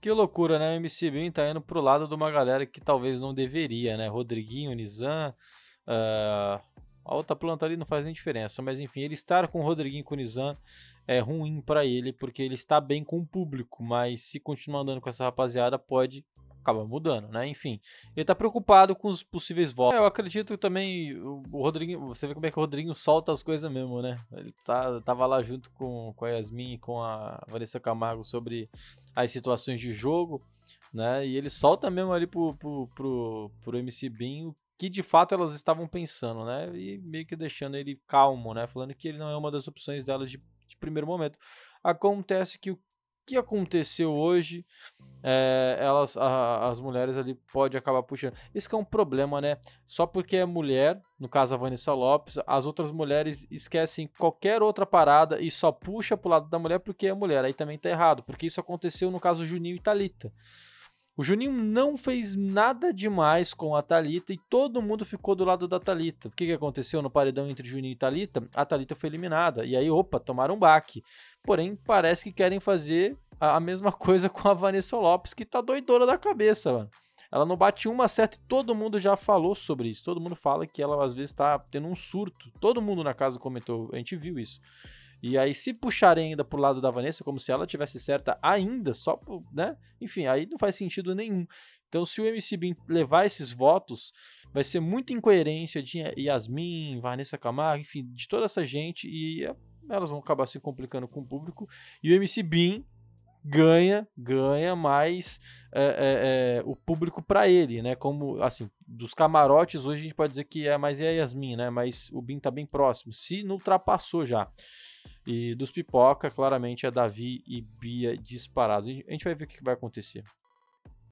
Que loucura, né? O MC Bin tá indo pro lado de uma galera que talvez não deveria, né? Rodriguinho, Nizam. Uh, a outra planta ali não faz nem diferença. Mas enfim, ele estar com o Rodriguinho com o Nizam é ruim para ele, porque ele está bem com o público. Mas se continuar andando com essa rapaziada, pode acaba mudando, né? Enfim, ele tá preocupado com os possíveis votos. Eu acredito também o Rodrigo, você vê como é que o Rodrigo solta as coisas mesmo, né? Ele tá, tava lá junto com, com a Yasmin e com a Vanessa Camargo sobre as situações de jogo, né? E ele solta mesmo ali pro, pro, pro, pro MC Binho que de fato elas estavam pensando, né? E meio que deixando ele calmo, né? Falando que ele não é uma das opções delas de, de primeiro momento. Acontece que o que aconteceu hoje, é, elas, a, as mulheres ali pode acabar puxando. Isso que é um problema, né? Só porque é mulher, no caso a Vanessa Lopes, as outras mulheres esquecem qualquer outra parada e só puxa pro lado da mulher porque é mulher. Aí também tá errado, porque isso aconteceu no caso Juninho e Thalita. O Juninho não fez nada demais com a Talita e todo mundo ficou do lado da Talita. O que, que aconteceu no paredão entre Juninho e Talita? A Talita foi eliminada e aí, opa, tomaram um baque. Porém, parece que querem fazer a mesma coisa com a Vanessa Lopes, que tá doidona da cabeça, mano. Ela não bate uma certa e todo mundo já falou sobre isso. Todo mundo fala que ela às vezes tá tendo um surto. Todo mundo na casa comentou, a gente viu isso. E aí, se puxarem ainda pro lado da Vanessa, como se ela tivesse certa ainda, só por, né? Enfim, aí não faz sentido nenhum. Então, se o MC Bin levar esses votos, vai ser muita incoerência de Yasmin, Vanessa Camargo, enfim, de toda essa gente, e elas vão acabar se complicando com o público. E o MC Bin ganha, ganha mais é, é, é, o público para ele, né? Como, assim, dos camarotes, hoje a gente pode dizer que é mais é a Yasmin, né? Mas o Bin tá bem próximo, se não ultrapassou já. E dos pipoca, claramente é Davi e Bia disparados. A gente vai ver o que vai acontecer.